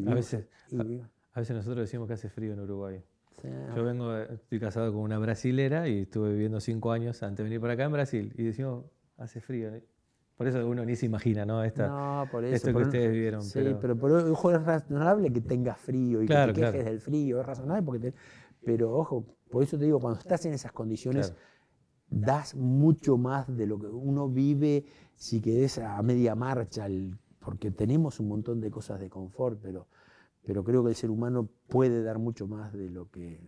a, veces, a, veces nosotros decimos que hace frío en Uruguay. Yo vengo, estoy casado con una brasilera y estuve viviendo cinco años antes de venir para acá en Brasil. Y decimos, hace frío. Por eso uno ni se imagina, ¿no? Esta, no, por esto que ustedes vivieron. Sí, pero, por ojo, es razonable que tengas frío y que te quejes del frío, es razonable porque Pero ojo, por eso te digo, cuando estás en esas condiciones, das mucho más de lo que uno vive si quedes a media marcha, porque tenemos un montón de cosas de confort, pero, pero creo que el ser humano puede dar mucho más de lo que,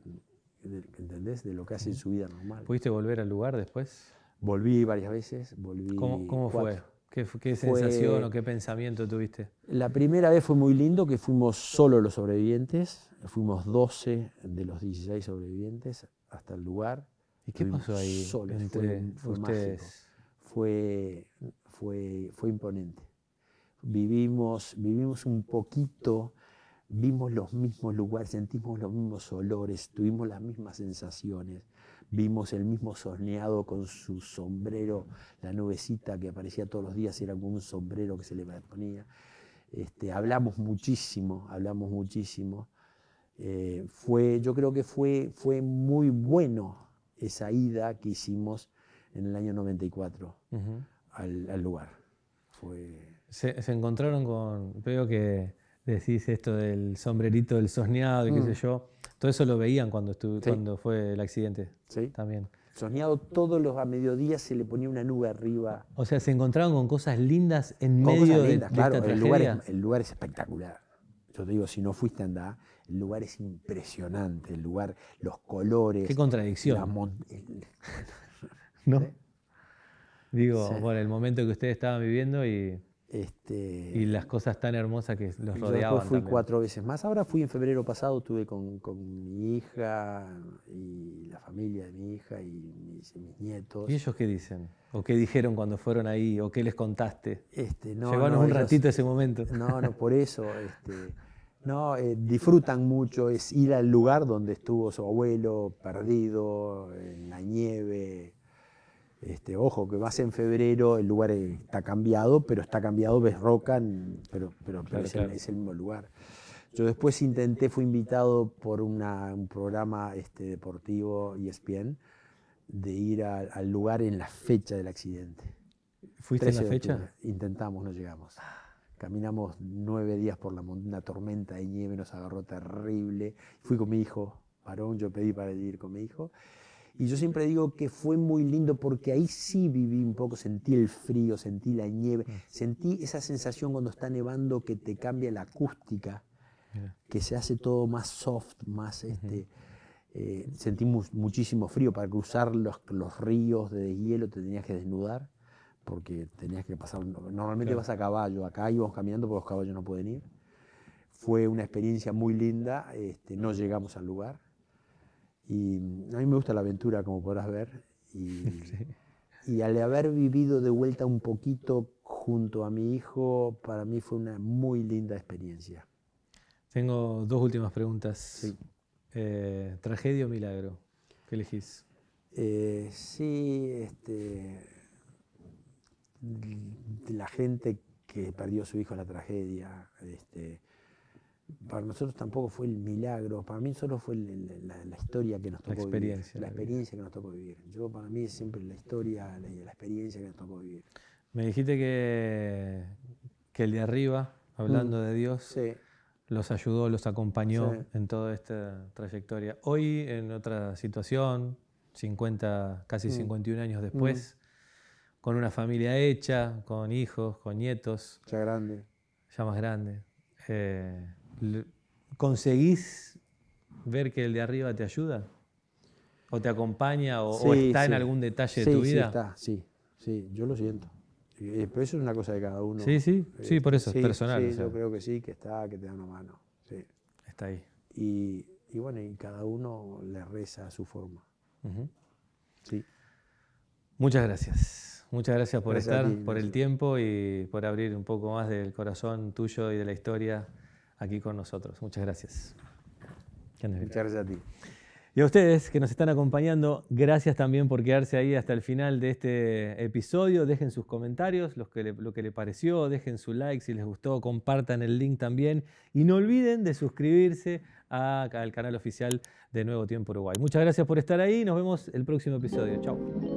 ¿entendés? De lo que hace en su vida normal. ¿Pudiste volver al lugar después? Volví varias veces, volví. ¿Cómo, cómo fue? ¿Qué, qué sensación o qué pensamiento tuviste? La primera vez fue muy lindo, que fuimos solo los sobrevivientes, fuimos 12 de los 16 sobrevivientes hasta el lugar ¿Y qué pasó ahí fue, ustedes? Fue, fue, fue, imponente. Vivimos, vivimos un poquito, vimos los mismos lugares, sentimos los mismos olores, tuvimos las mismas sensaciones, vimos el mismo soñado con su sombrero, la nubecita que aparecía todos los días, era como un sombrero que se le ponía. Este, hablamos muchísimo, hablamos muchísimo. Eh, fue, yo creo que fue, fue muy bueno esa ida que hicimos en el año 94 al, lugar. Fue... Se, encontraron con, veo que decís esto del sombrerito, del soñado y qué mm. sé yo, todo eso lo veían cuando, estuvo, cuando fue el accidente. Sí. También. Soñado todos los a mediodía se le ponía una nube arriba. O sea, se encontraron con cosas lindas en medio del de, el Lugar el lugar es espectacular. Yo te digo, si no fuiste a andar, el lugar es impresionante, el lugar, los colores. Qué contradicción. ¿No? ¿Eh? Digo, por bueno, el momento que ustedes estaban viviendo y, este... y las cosas tan hermosas que los rodeaban. Yo fui cuatro veces más. Ahora fui en febrero pasado, estuve con, mi hija y la familia de mi hija y mis, nietos. ¿Y ellos qué dicen? ¿O qué dijeron cuando fueron ahí? ¿O qué les contaste? Este, un ratito ese momento. No, no, por eso. Este, ¿no? Eh, disfrutan mucho, es ir al lugar donde estuvo su abuelo, perdido, en la nieve. Este, ojo, que vas en febrero, el lugar está cambiado, pero está cambiado, ves roca, pero, es, El, mismo lugar. Yo después intenté, fui invitado por un programa este, deportivo ESPN de ir al lugar en la fecha del accidente. ¿Fuiste en la fecha? Intentamos, no llegamos. Ah. Caminamos nueve días por la una tormenta de nieve nos agarró terrible. Fui con mi hijo, varón, yo pedí para ir con mi hijo. Y yo siempre digo que fue muy lindo porque ahí sí viví un poco, sentí el frío, sentí la nieve, mm. sentí esa sensación cuando está nevando que te cambia la acústica, que se hace todo más soft, más este. Eh, sentí muchísimo frío para cruzar los, los ríos de hielo, te tenías que desnudar porque tenías que pasar, normalmente vas a caballo, acá íbamos caminando porque los caballos no pueden ir. Fue una experiencia muy linda, este, no llegamos al lugar. Y mm, a mí me gusta la aventura, como podrás ver. Y, al haber vivido de vuelta un poquito junto a mi hijo, para mí fue una muy linda experiencia. Tengo dos últimas preguntas. Eh, ¿Tragedia o milagro? ¿Qué elegís? Eh, sí, este, la gente que perdió a su hijo en la tragedia. Este, para nosotros tampoco fue el milagro, para mí solo fue la, historia que nos tocó vivir. La, experiencia que nos tocó vivir. Yo, para mí, siempre la historia, la, la, experiencia que nos tocó vivir. Me dijiste que, que el de arriba, hablando mm. de Dios, los ayudó, los acompañó en toda esta trayectoria. Hoy, en otra situación, 50, casi 51 mm. años después. Mm con una familia hecha, con hijos, con nietos. Ya grande. Ya más grande. Eh, ¿Conseguís ver que el de arriba te ayuda? ¿O te acompaña? ¿O, está en algún detalle de tu vida? Sí, está, sí, sí, yo lo siento. Eh, pero eso es una cosa de cada uno. Sí, sí, eh, sí, por eso, es personal. Sí, yo creo que sí, que está, que te da una mano. Está ahí. Y, bueno, y cada uno le reza a su forma. Sí. Muchas gracias. Muchas gracias por estar, por el tiempo y por abrir un poco más del corazón tuyo y de la historia aquí con nosotros. Muchas gracias. Muchas gracias a ti. Y a ustedes que nos están acompañando, gracias también por quedarse ahí hasta el final de este episodio. Dejen sus comentarios, lo que le, lo que les pareció, dejen su like si les gustó, compartan el link también. Y no olviden de suscribirse al canal oficial de Nuevo Tiempo Uruguay. Muchas gracias por estar ahí, nos vemos el próximo episodio. Chao.